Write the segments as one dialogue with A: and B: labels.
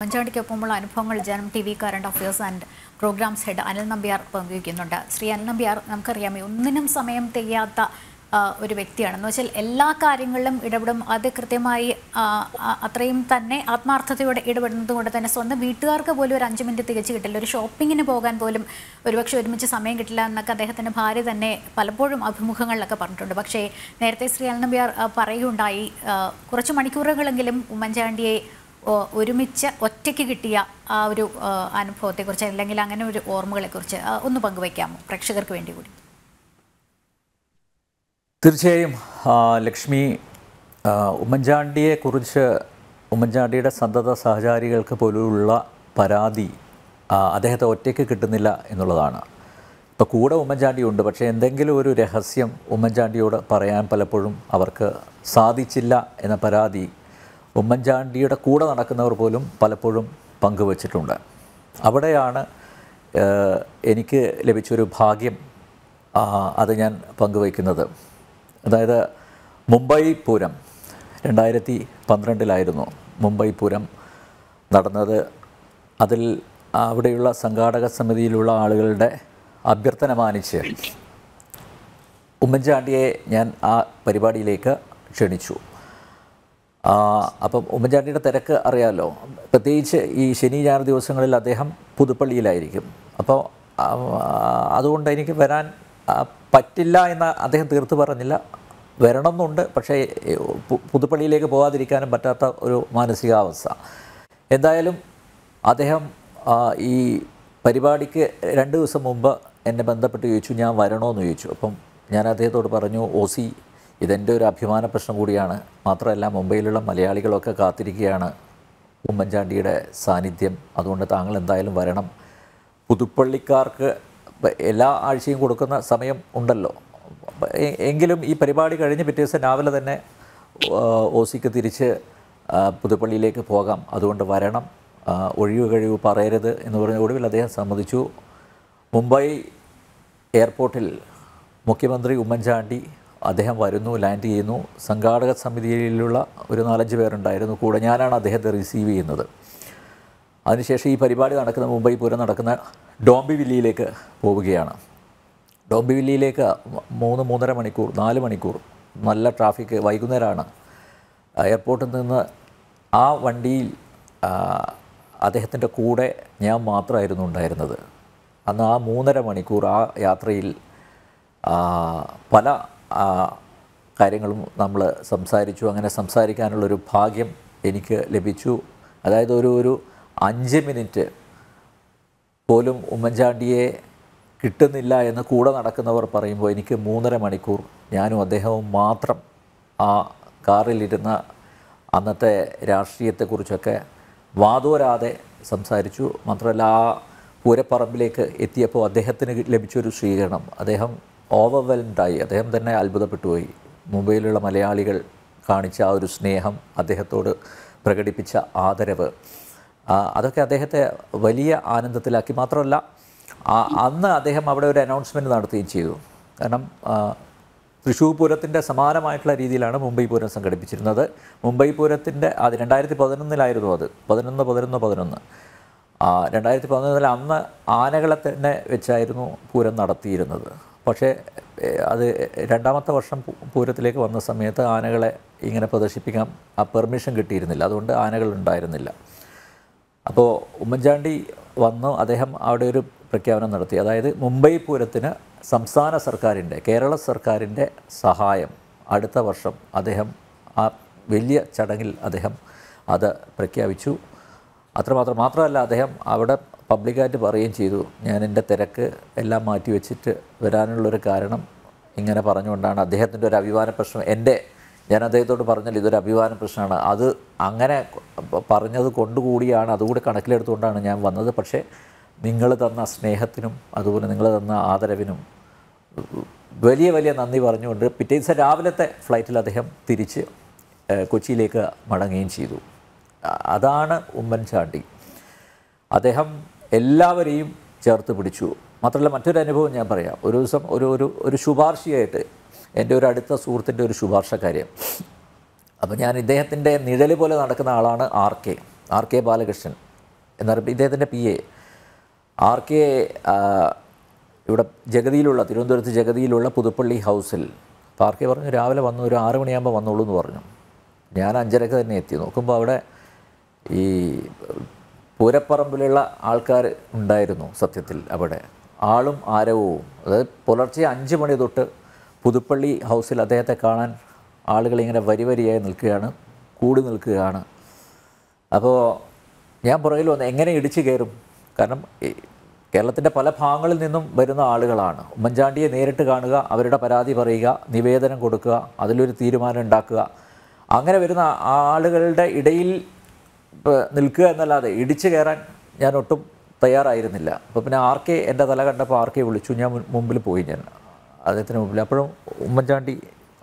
A: മഞ്ചാടിക്കൊപ്പമുള്ള അനുഭവങ്ങൾ Janam T V current affairs and programmes head Anil Nambiar പങ്കുവയ്ക്കുന്നുണ്ട് ശ്രീ അനിൽ നമ്പ്യാർ നമുക്കറിയാമേ ഒന്നിനും സമയം തികയാത്ത ഒരു വ്യക്തിയാണ് എന്ന് വെച്ചാൽ എല്ലാ കാര്യങ്ങളിലും ഇടപെടും അത് കൃത്യമായി അത്രയും തന്നെ ആത്മാർത്ഥതയോടെ ഇടപെടുന്നത് കൊണ്ട് തന്നെ സ്വന്തം വീട്ടുകാർക്ക് പോലും ഒരു അഞ്ച് മിനിറ്റ് തികച്ച് കിട്ടില്ല ഒരു ഷോപ്പിങ്ങിന് പോകാൻ പോലും ഒരുപക്ഷെ ഒരുമിച്ച് സമയം കിട്ടില്ല എന്നൊക്കെ അദ്ദേഹത്തിൻ്റെ ഭാര്യ തന്നെ പലപ്പോഴും അഭിമുഖങ്ങളിലൊക്കെ പറഞ്ഞിട്ടുണ്ട് പക്ഷേ നേരത്തെ ശ്രീ അൽനമ്പ്യാർ പറയുകയുണ്ടായി കുറച്ച് മണിക്കൂറുകളെങ്കിലും ഉമ്മൻചാണ്ടിയെ ഒരുമിച്ച് ഒറ്റയ്ക്ക് കിട്ടിയ ആ ഒരു അനുഭവത്തെക്കുറിച്ച് അല്ലെങ്കിൽ അങ്ങനെ ഒരു ഓർമ്മകളെക്കുറിച്ച് ഒന്ന് പങ്കുവയ്ക്കാമോ പ്രേക്ഷകർക്ക് വേണ്ടി കൂടി തീർച്ചയായും ലക്ഷ്മി ഉമ്മൻചാണ്ടിയെക്കുറിച്ച് ഉമ്മൻചാണ്ടിയുടെ സന്തത സഹചാരികൾക്ക് പോലുള്ള പരാതി അദ്ദേഹത്തെ ഒറ്റയ്ക്ക് കിട്ടുന്നില്ല എന്നുള്ളതാണ് ഇപ്പോൾ കൂടെ ഉമ്മൻചാണ്ടി ഉണ്ട് പക്ഷേ എന്തെങ്കിലും ഒരു രഹസ്യം ഉമ്മൻചാണ്ടിയോട് പറയാൻ പലപ്പോഴും അവർക്ക് സാധിച്ചില്ല എന്ന പരാതി ഉമ്മൻചാണ്ടിയുടെ കൂടെ നടക്കുന്നവർ പോലും പലപ്പോഴും പങ്കുവച്ചിട്ടുണ്ട് അവിടെയാണ് എനിക്ക് ലഭിച്ചൊരു ഭാഗ്യം അത് ഞാൻ പങ്കുവയ്ക്കുന്നത് അതായത് മുംബൈ പൂരം രണ്ടായിരത്തി പന്ത്രണ്ടിലായിരുന്നു മുംബൈ പൂരം നടന്നത് അതിൽ അവിടെയുള്ള സംഘാടക സമിതിയിലുള്ള ആളുകളുടെ അഭ്യർത്ഥന മാനിച്ച് ഉമ്മൻചാണ്ടിയെ ഞാൻ ആ പരിപാടിയിലേക്ക് ക്ഷണിച്ചു അപ്പം ഉമ്മൻചാണ്ടിയുടെ തിരക്ക് അറിയാമല്ലോ പ്രത്യേകിച്ച് ഈ ശനി ഞായർ ദിവസങ്ങളിൽ അദ്ദേഹം പുതുപ്പള്ളിയിലായിരിക്കും അപ്പോൾ അതുകൊണ്ട് എനിക്ക് വരാൻ പറ്റില്ല എന്ന് അദ്ദേഹം തീർത്ത് പറഞ്ഞില്ല വരണമെന്നുണ്ട് പക്ഷേ പുതുപ്പള്ളിയിലേക്ക് പോകാതിരിക്കാനും പറ്റാത്ത ഒരു മാനസികാവസ്ഥ എന്തായാലും അദ്ദേഹം ഈ പരിപാടിക്ക് രണ്ട് ദിവസം മുമ്പ് എന്നെ ബന്ധപ്പെട്ട് ചോദിച്ചു ഞാൻ വരണമെന്ന് ചോദിച്ചു അപ്പം ഞാൻ അദ്ദേഹത്തോട് പറഞ്ഞു ഒ സി ഇതെൻ്റെ ഒരു അഭിമാന പ്രശ്നം കൂടിയാണ് മാത്രമല്ല മുംബൈയിലുള്ള മലയാളികളൊക്കെ കാത്തിരിക്കുകയാണ് ഉമ്മൻചാണ്ടിയുടെ സാന്നിധ്യം അതുകൊണ്ട് താങ്കൾ എന്തായാലും വരണം പുതുപ്പള്ളിക്കാർക്ക് എല്ലാ ആഴ്ചയും കൊടുക്കുന്ന സമയം ഉണ്ടല്ലോ എങ്കിലും ഈ പരിപാടി കഴിഞ്ഞ് പിറ്റേ ദിവസം രാവിലെ തന്നെ ഓസിക്ക് തിരിച്ച് പുതുപ്പള്ളിയിലേക്ക് പോകാം അതുകൊണ്ട് വരണം ഒഴിവ് കഴിവ് പറയരുത് എന്ന് പറഞ്ഞ ഒടുവിൽ അദ്ദേഹം സമ്മതിച്ചു മുംബൈ എയർപോർട്ടിൽ മുഖ്യമന്ത്രി ഉമ്മൻചാണ്ടി അദ്ദേഹം വരുന്നു ലാൻഡ് ചെയ്യുന്നു സംഘാടക സമിതിയിലുള്ള ഒരു നാലഞ്ച് പേരുണ്ടായിരുന്നു കൂടെ ഞാനാണ് അദ്ദേഹത്തെ റിസീവ് ചെയ്യുന്നത് അതിനുശേഷം ഈ പരിപാടി നടക്കുന്ന മുംബൈ പൂരം നടക്കുന്ന ഡോംബിവില്ലിയിലേക്ക് പോവുകയാണ് ഡോംബിവില്ലിയിലേക്ക് മൂന്ന് മൂന്നര മണിക്കൂർ നാല് മണിക്കൂർ നല്ല ട്രാഫിക് വൈകുന്നേരമാണ് എയർപോർട്ടിൽ നിന്ന് ആ വണ്ടിയിൽ അദ്ദേഹത്തിൻ്റെ കൂടെ ഞാൻ മാത്രമായിരുന്നു ഉണ്ടായിരുന്നത് അന്ന് ആ മൂന്നര മണിക്കൂർ ആ യാത്രയിൽ പല കാര്യങ്ങളും നമ്മൾ സംസാരിച്ചു അങ്ങനെ സംസാരിക്കാനുള്ളൊരു ഭാഗ്യം എനിക്ക് ലഭിച്ചു അതായത് ഒരു ഒരു അഞ്ച് മിനിറ്റ് പോലും ഉമ്മൻചാണ്ടിയെ കിട്ടുന്നില്ല എന്ന് കൂടെ നടക്കുന്നവർ പറയുമ്പോൾ എനിക്ക് മൂന്നര മണിക്കൂർ ഞാനും അദ്ദേഹവും മാത്രം ആ കാറിലിരുന്ന അന്നത്തെ രാഷ്ട്രീയത്തെക്കുറിച്ചൊക്കെ വാതോരാതെ സംസാരിച്ചു മാത്രമല്ല ആ പൂരപ്പറമ്പിലേക്ക് എത്തിയപ്പോൾ അദ്ദേഹത്തിന് ലഭിച്ചൊരു സ്വീകരണം അദ്ദേഹം ആയി അദ്ദേഹം തന്നെ അത്ഭുതപ്പെട്ടുപോയി മുംബൈയിലുള്ള മലയാളികൾ കാണിച്ച ആ ഒരു സ്നേഹം അദ്ദേഹത്തോട് പ്രകടിപ്പിച്ച ആദരവ് അതൊക്കെ അദ്ദേഹത്തെ വലിയ ആനന്ദത്തിലാക്കി മാത്രമല്ല അന്ന് അദ്ദേഹം അവിടെ ഒരു അനൗൺസ്മെൻറ്റ് നടത്തുകയും ചെയ്തു കാരണം തൃശ്ശൂർ പൂരത്തിൻ്റെ സമാനമായിട്ടുള്ള രീതിയിലാണ് മുംബൈ പൂരം സംഘടിപ്പിച്ചിരുന്നത് മുംബൈ പൂരത്തിൻ്റെ അത് രണ്ടായിരത്തി പതിനൊന്നിലായിരുന്നു അത് പതിനൊന്ന് പതിനൊന്ന് പതിനൊന്ന് രണ്ടായിരത്തി പതിനൊന്നിൽ അന്ന് ആനകളെ തന്നെ വെച്ചായിരുന്നു പൂരം നടത്തിയിരുന്നത് പക്ഷേ അത് രണ്ടാമത്തെ വർഷം പൂരത്തിലേക്ക് വന്ന സമയത്ത് ആനകളെ ഇങ്ങനെ പ്രദർശിപ്പിക്കാൻ ആ പെർമിഷൻ കിട്ടിയിരുന്നില്ല അതുകൊണ്ട് ആനകൾ ഉണ്ടായിരുന്നില്ല അപ്പോൾ ഉമ്മൻചാണ്ടി വന്നു അദ്ദേഹം അവിടെ ഒരു പ്രഖ്യാപനം നടത്തി അതായത് മുംബൈ പൂരത്തിന് സംസ്ഥാന സർക്കാരിൻ്റെ കേരള സർക്കാരിൻ്റെ സഹായം അടുത്ത വർഷം അദ്ദേഹം ആ വലിയ ചടങ്ങിൽ അദ്ദേഹം അത് പ്രഖ്യാപിച്ചു അത്രമാത്രം മാത്രമല്ല അദ്ദേഹം അവിടെ പബ്ലിക്കായിട്ട് പറയുകയും ചെയ്തു ഞാൻ എൻ്റെ തിരക്ക് എല്ലാം മാറ്റി വെച്ചിട്ട് വരാനുള്ളൊരു കാരണം ഇങ്ങനെ പറഞ്ഞുകൊണ്ടാണ് അദ്ദേഹത്തിൻ്റെ ഒരു അഭിമാന പ്രശ്നം എൻ്റെ ഞാൻ അദ്ദേഹത്തോട് പറഞ്ഞാൽ ഇതൊരു അഭിമാന പ്രശ്നമാണ് അത് അങ്ങനെ പറഞ്ഞത് കൊണ്ടുകൂടിയാണ് അതുകൂടി കണക്കിലെടുത്തുകൊണ്ടാണ് ഞാൻ വന്നത് പക്ഷേ നിങ്ങൾ തന്ന സ്നേഹത്തിനും അതുപോലെ നിങ്ങൾ തന്ന ആദരവിനും വലിയ വലിയ നന്ദി പറഞ്ഞുകൊണ്ട് പിറ്റേ ദിവസം രാവിലത്തെ ഫ്ലൈറ്റിൽ അദ്ദേഹം തിരിച്ച് കൊച്ചിയിലേക്ക് മടങ്ങുകയും ചെയ്തു അതാണ് ഉമ്മൻചാണ്ടി അദ്ദേഹം എല്ലാവരെയും ചേർത്ത് പിടിച്ചു മാത്രമല്ല മറ്റൊരു അനുഭവം ഞാൻ പറയാം ഒരു ദിവസം ഒരു ഒരു ഒരു ശുപാർശയായിട്ട് എൻ്റെ ഒരു അടുത്ത സുഹൃത്തിൻ്റെ ഒരു ശുപാർശ കാര്യം അപ്പോൾ ഞാൻ ഇദ്ദേഹത്തിൻ്റെ നിഴൽ പോലെ നടക്കുന്ന ആളാണ് R K R K Balakrishnan എന്നറിയപ്പോൾ ഇദ്ദേഹത്തിൻ്റെ പി എ ആർ കെ ഇവിടെ ജഗതിയിലുള്ള തിരുവനന്തപുരത്ത് ജഗതിയിലുള്ള പുതുപ്പള്ളി ഹൗസിൽ അപ്പോൾ ആർ കെ പറഞ്ഞു രാവിലെ വന്നു ഒരു ആറ് മണിയാകുമ്പോൾ വന്നോളൂ എന്ന് പറഞ്ഞു ഞാൻ അഞ്ചരക്ക് തന്നെ എത്തി നോക്കുമ്പോൾ അവിടെ ഈ പൂരപ്പറമ്പിലുള്ള ആൾക്കാർ ഉണ്ടായിരുന്നു സത്യത്തിൽ അവിടെ ആളും ആരവവും അതായത് പുലർച്ചെ അഞ്ച് മണി തൊട്ട് പുതുപ്പള്ളി ഹൗസിൽ അദ്ദേഹത്തെ കാണാൻ ആളുകൾ ഇങ്ങനെ വരി വരിയായി നിൽക്കുകയാണ് കൂടി നിൽക്കുകയാണ് അപ്പോൾ ഞാൻ പുറകിൽ വന്ന് എങ്ങനെ ഇടിച്ചു കയറും കാരണം കേരളത്തിൻ്റെ പല ഭാഗങ്ങളിൽ നിന്നും വരുന്ന ആളുകളാണ് ഉമ്മൻചാണ്ടിയെ നേരിട്ട് കാണുക അവരുടെ പരാതി പറയുക നിവേദനം കൊടുക്കുക അതിലൊരു തീരുമാനം ഉണ്ടാക്കുക അങ്ങനെ വരുന്ന ആളുകളുടെ ഇടയിൽ നിൽക്കുക എന്നല്ലാതെ ഇടിച്ചു കയറാൻ ഞാൻ ഒട്ടും തയ്യാറായിരുന്നില്ല അപ്പോൾ പിന്നെ ആർ കെ എൻ്റെ തല കണ്ടപ്പോൾ ആർ കെ വിളിച്ചു ഞാൻ മുമ്പിൽ പോയി ഞാൻ അദ്ദേഹത്തിന് മുമ്പിൽ അപ്പോഴും ഉമ്മൻചാണ്ടി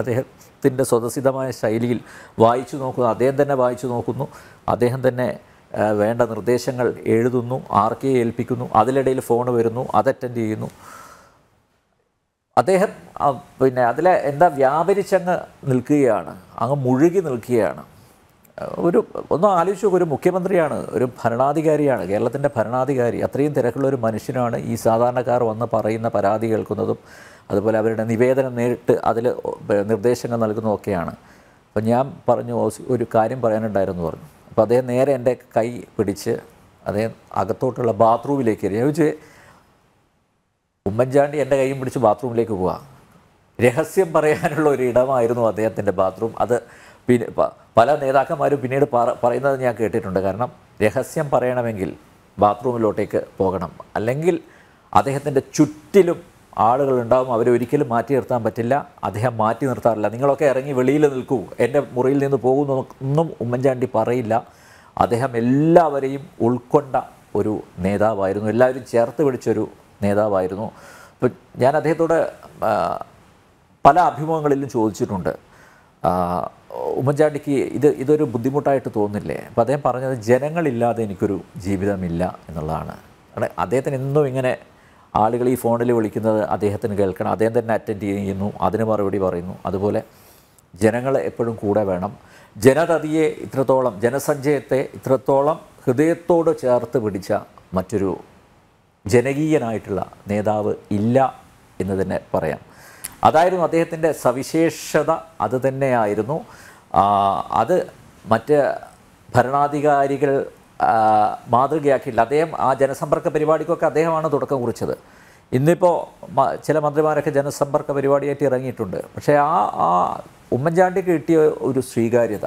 A: അദ്ദേഹത്തിൻ്റെ സ്വതസിദ്ധമായ ശൈലിയിൽ വായിച്ചു നോക്കുന്നു അദ്ദേഹം തന്നെ വായിച്ചു നോക്കുന്നു അദ്ദേഹം തന്നെ വേണ്ട നിർദ്ദേശങ്ങൾ എഴുതുന്നു ആർ കെ ഏൽപ്പിക്കുന്നു അതിലിടയിൽ ഫോൺ വരുന്നു അത് അറ്റൻഡ് ചെയ്യുന്നു അദ്ദേഹം പിന്നെ അതിലെ എന്താ വ്യാപരിച്ചങ്ങ് നിൽക്കുകയാണ് അങ്ങ് മുഴുകി നിൽക്കുകയാണ് ഒരു ഒന്ന് ആലോചിച്ച് നോക്കും ഒരു മുഖ്യമന്ത്രിയാണ് ഒരു ഭരണാധികാരിയാണ് കേരളത്തിൻ്റെ ഭരണാധികാരി അത്രയും തിരക്കുള്ള ഒരു മനുഷ്യനാണ് ഈ സാധാരണക്കാർ വന്ന് പറയുന്ന പരാതി കേൾക്കുന്നതും അതുപോലെ അവരുടെ നിവേദനം നേരിട്ട് അതിൽ നിർദ്ദേശങ്ങൾ നൽകുന്നതൊക്കെയാണ് അപ്പം ഞാൻ പറഞ്ഞു ഒരു കാര്യം പറയാനുണ്ടായിരുന്നു പറഞ്ഞു അപ്പോൾ അദ്ദേഹം നേരെ എൻ്റെ കൈ പിടിച്ച് അദ്ദേഹം അകത്തോട്ടുള്ള ബാത്റൂമിലേക്ക് എറിയും ചോദിച്ച് ഉമ്മൻചാണ്ടി എൻ്റെ കൈയും പിടിച്ച് ബാത്റൂമിലേക്ക് പോവാം രഹസ്യം പറയാനുള്ള ഒരു ഇടമായിരുന്നു അദ്ദേഹത്തിൻ്റെ ബാത്റൂം അത് പിന്നെ പല നേതാക്കന്മാരും പിന്നീട് പറയുന്നത് ഞാൻ കേട്ടിട്ടുണ്ട് കാരണം രഹസ്യം പറയണമെങ്കിൽ ബാത്റൂമിലോട്ടേക്ക് പോകണം അല്ലെങ്കിൽ അദ്ദേഹത്തിൻ്റെ ചുറ്റിലും ആളുകൾ ഉണ്ടാവും അവരെ ഒരിക്കലും മാറ്റി നിർത്താൻ പറ്റില്ല അദ്ദേഹം മാറ്റി നിർത്താറില്ല നിങ്ങളൊക്കെ ഇറങ്ങി വെളിയിൽ നിൽക്കൂ എൻ്റെ മുറിയിൽ നിന്ന് ഒന്നും ഉമ്മൻചാണ്ടി പറയില്ല അദ്ദേഹം എല്ലാവരെയും ഉൾക്കൊണ്ട ഒരു നേതാവായിരുന്നു എല്ലാവരും ചേർത്ത് പിടിച്ചൊരു നേതാവായിരുന്നു അപ്പം ഞാൻ അദ്ദേഹത്തോട് പല അഭിമുഖങ്ങളിലും ചോദിച്ചിട്ടുണ്ട് ഉമ്മൻചാണ്ടിക്ക് ഇത് ഇതൊരു ബുദ്ധിമുട്ടായിട്ട് തോന്നില്ലേ അപ്പോൾ അദ്ദേഹം പറഞ്ഞത് ജനങ്ങളില്ലാതെ എനിക്കൊരു ജീവിതമില്ല എന്നുള്ളതാണ് കാരണം അദ്ദേഹത്തിന് എന്നും ഇങ്ങനെ ആളുകൾ ഈ ഫോണിൽ വിളിക്കുന്നത് അദ്ദേഹത്തിന് കേൾക്കണം അദ്ദേഹം തന്നെ അറ്റൻഡ് ചെയ്യുന്നു അതിന് മറുപടി പറയുന്നു അതുപോലെ ജനങ്ങൾ എപ്പോഴും കൂടെ വേണം ജനതതിയെ ഇത്രത്തോളം ജനസഞ്ചയത്തെ ഇത്രത്തോളം ഹൃദയത്തോട് ചേർത്ത് പിടിച്ച മറ്റൊരു ജനകീയനായിട്ടുള്ള നേതാവ് ഇല്ല എന്ന് തന്നെ പറയാം അതായിരുന്നു അദ്ദേഹത്തിൻ്റെ സവിശേഷത അത് തന്നെയായിരുന്നു അത് മറ്റ് ഭരണാധികാരികൾ മാതൃകയാക്കിയില്ല അദ്ദേഹം ആ ജനസമ്പർക്ക പരിപാടിക്കൊക്കെ അദ്ദേഹമാണ് തുടക്കം കുറിച്ചത് ഇന്നിപ്പോൾ ചില മന്ത്രിമാരൊക്കെ ജനസമ്പർക്ക പരിപാടിയായിട്ട് ഇറങ്ങിയിട്ടുണ്ട് പക്ഷേ ആ ആ ഉമ്മൻചാണ്ടിക്ക് കിട്ടിയ ഒരു സ്വീകാര്യത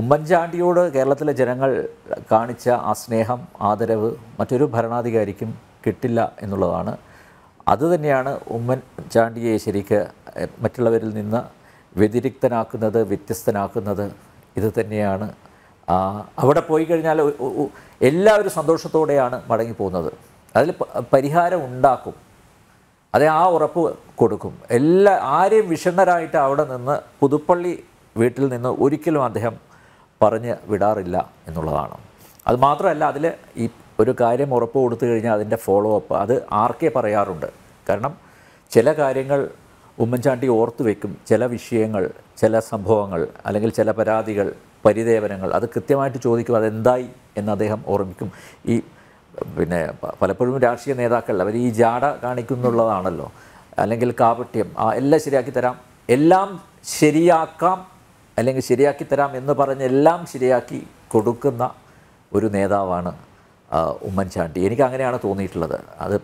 A: ഉമ്മൻചാണ്ടിയോട് കേരളത്തിലെ ജനങ്ങൾ കാണിച്ച ആ സ്നേഹം ആദരവ് മറ്റൊരു ഭരണാധികാരിക്കും കിട്ടില്ല എന്നുള്ളതാണ് അതുതന്നെയാണ് ചാണ്ടിയെ ശരിക്ക് മറ്റുള്ളവരിൽ നിന്ന് വ്യതിരിക്തനാക്കുന്നത് വ്യത്യസ്തനാക്കുന്നത് ഇത് തന്നെയാണ് അവിടെ പോയി കഴിഞ്ഞാൽ എല്ലാവരും സന്തോഷത്തോടെയാണ് മടങ്ങി പോകുന്നത് അതിൽ പരിഹാരം ഉണ്ടാക്കും അതെ ആ ഉറപ്പ് കൊടുക്കും എല്ലാ ആരെയും വിഷണ്ണരായിട്ട് അവിടെ നിന്ന് പുതുപ്പള്ളി വീട്ടിൽ നിന്ന് ഒരിക്കലും അദ്ദേഹം പറഞ്ഞ് വിടാറില്ല എന്നുള്ളതാണ് അതുമാത്രമല്ല അതിൽ ഈ ഒരു കാര്യം ഉറപ്പ് കൊടുത്തു കഴിഞ്ഞാൽ അതിൻ്റെ ഫോളോ അപ്പ് അത് ആർക്കെ പറയാറുണ്ട് കാരണം ചില കാര്യങ്ങൾ ഉമ്മൻചാണ്ടി ഓർത്തു വെക്കും ചില വിഷയങ്ങൾ ചില സംഭവങ്ങൾ അല്ലെങ്കിൽ ചില പരാതികൾ പരിദേവനങ്ങൾ അത് കൃത്യമായിട്ട് ചോദിക്കും അതെന്തായി എന്ന് അദ്ദേഹം ഓർമ്മിക്കും ഈ പിന്നെ പലപ്പോഴും രാഷ്ട്രീയ നേതാക്കൾ അവർ ഈ ജാട കാണിക്കുന്നുള്ളതാണല്ലോ അല്ലെങ്കിൽ കാപട്യം ആ എല്ലാം ശരിയാക്കി തരാം എല്ലാം ശരിയാക്കാം അല്ലെങ്കിൽ ശരിയാക്കി തരാം എന്ന് പറഞ്ഞ് എല്ലാം ശരിയാക്കി കൊടുക്കുന്ന ഒരു നേതാവാണ് ഉമ്മൻചാണ്ടി എനിക്ക് അങ്ങനെയാണ് തോന്നിയിട്ടുള്ളത് അത്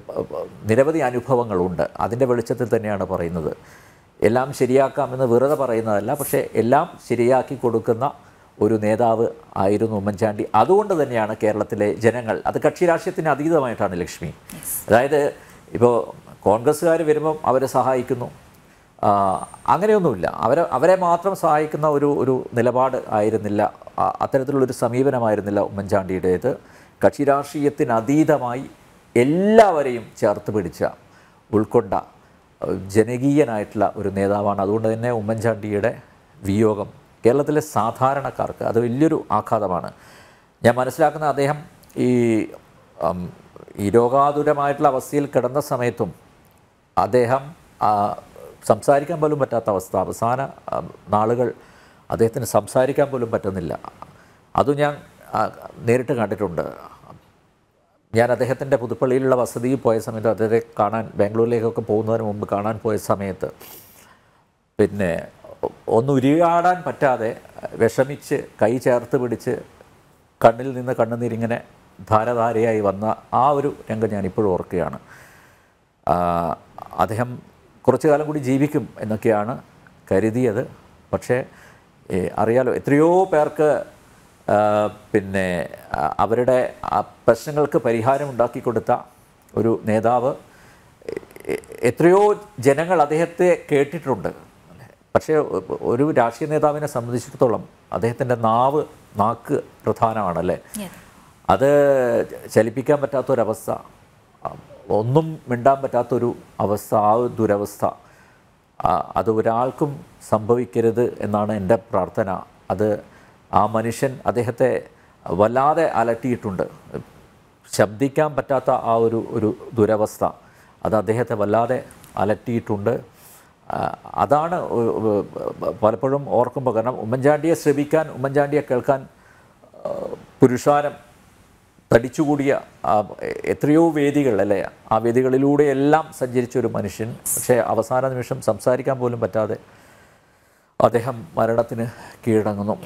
A: നിരവധി അനുഭവങ്ങളുണ്ട് അതിൻ്റെ വെളിച്ചത്തിൽ തന്നെയാണ് പറയുന്നത് എല്ലാം ശരിയാക്കാമെന്ന് വെറുതെ പറയുന്നതല്ല പക്ഷേ എല്ലാം ശരിയാക്കി കൊടുക്കുന്ന ഒരു നേതാവ് ആയിരുന്നു ഉമ്മൻചാണ്ടി അതുകൊണ്ട് തന്നെയാണ് കേരളത്തിലെ ജനങ്ങൾ അത് കക്ഷി രാഷ്ട്രീയത്തിന് അതീതമായിട്ടാണ് ലക്ഷ്മി അതായത് ഇപ്പോൾ കോൺഗ്രസ്സുകാർ വരുമ്പം അവരെ സഹായിക്കുന്നു അങ്ങനെയൊന്നുമില്ല അവരെ അവരെ മാത്രം സഹായിക്കുന്ന ഒരു ഒരു നിലപാട് ആയിരുന്നില്ല അത്തരത്തിലുള്ളൊരു സമീപനമായിരുന്നില്ല ഉമ്മൻചാണ്ടിയുടേത് കക്ഷി രാഷ്ട്രീയത്തിനതീതമായി എല്ലാവരെയും ചേർത്ത് പിടിച്ച ഉൾക്കൊണ്ട ജനകീയനായിട്ടുള്ള ഒരു നേതാവാണ് അതുകൊണ്ട് തന്നെ ഉമ്മൻചാണ്ടിയുടെ വിയോഗം കേരളത്തിലെ സാധാരണക്കാർക്ക് അത് വലിയൊരു ആഘാതമാണ് ഞാൻ മനസ്സിലാക്കുന്ന അദ്ദേഹം ഈ ഈ രോഗാതുരമായിട്ടുള്ള അവസ്ഥയിൽ കിടന്ന സമയത്തും അദ്ദേഹം സംസാരിക്കാൻ പോലും പറ്റാത്ത അവസ്ഥ അവസാന നാളുകൾ അദ്ദേഹത്തിന് സംസാരിക്കാൻ പോലും പറ്റുന്നില്ല അത് ഞാൻ നേരിട്ട് കണ്ടിട്ടുണ്ട് ഞാൻ അദ്ദേഹത്തിൻ്റെ പുതുപ്പള്ളിയിലുള്ള വസതിയിൽ പോയ സമയത്ത് അദ്ദേഹത്തെ കാണാൻ ബാംഗ്ലൂരിലേക്കൊക്കെ പോകുന്നതിന് മുമ്പ് കാണാൻ പോയ സമയത്ത് പിന്നെ ഒന്ന് ഉരിയാടാൻ പറ്റാതെ വിഷമിച്ച് കൈ ചേർത്ത് പിടിച്ച് കണ്ണിൽ നിന്ന് കണ്ണുനീരിങ്ങനെ ധാരധാരയായി വന്ന ആ ഒരു രംഗം ഞാനിപ്പോഴും ഓർക്കുകയാണ് അദ്ദേഹം കുറച്ചു കാലം കൂടി ജീവിക്കും എന്നൊക്കെയാണ് കരുതിയത് പക്ഷേ അറിയാലോ എത്രയോ പേർക്ക് പിന്നെ അവരുടെ പ്രശ്നങ്ങൾക്ക് പരിഹാരം ഉണ്ടാക്കി കൊടുത്ത ഒരു നേതാവ് എത്രയോ ജനങ്ങൾ അദ്ദേഹത്തെ കേട്ടിട്ടുണ്ട് പക്ഷേ ഒരു രാഷ്ട്രീയ നേതാവിനെ സംബന്ധിച്ചിടത്തോളം അദ്ദേഹത്തിൻ്റെ നാവ് നാക്ക് പ്രധാനമാണല്ലേ അത് ചലിപ്പിക്കാൻ പറ്റാത്തൊരവസ്ഥ ഒന്നും മിണ്ടാൻ പറ്റാത്തൊരു അവസ്ഥ ആ ദുരവസ്ഥ അത് ഒരാൾക്കും സംഭവിക്കരുത് എന്നാണ് എൻ്റെ പ്രാർത്ഥന അത് ആ മനുഷ്യൻ അദ്ദേഹത്തെ വല്ലാതെ അലട്ടിയിട്ടുണ്ട് ശബ്ദിക്കാൻ പറ്റാത്ത ആ ഒരു ഒരു ദുരവസ്ഥ അത് അദ്ദേഹത്തെ വല്ലാതെ അലട്ടിയിട്ടുണ്ട് അതാണ് പലപ്പോഴും ഓർക്കുമ്പോൾ കാരണം ഉമ്മൻചാണ്ടിയെ ശ്രമിക്കാൻ ഉമ്മൻചാണ്ടിയെ കേൾക്കാൻ പുരുഷാരം തടിച്ചുകൂടിയ എത്രയോ വേദികൾ അല്ലേ ആ വേദികളിലൂടെയെല്ലാം സഞ്ചരിച്ചൊരു ഒരു മനുഷ്യൻ പക്ഷേ അവസാന നിമിഷം സംസാരിക്കാൻ പോലും പറ്റാതെ അദ്ദേഹം മരണത്തിന് കീഴടങ്ങുന്നു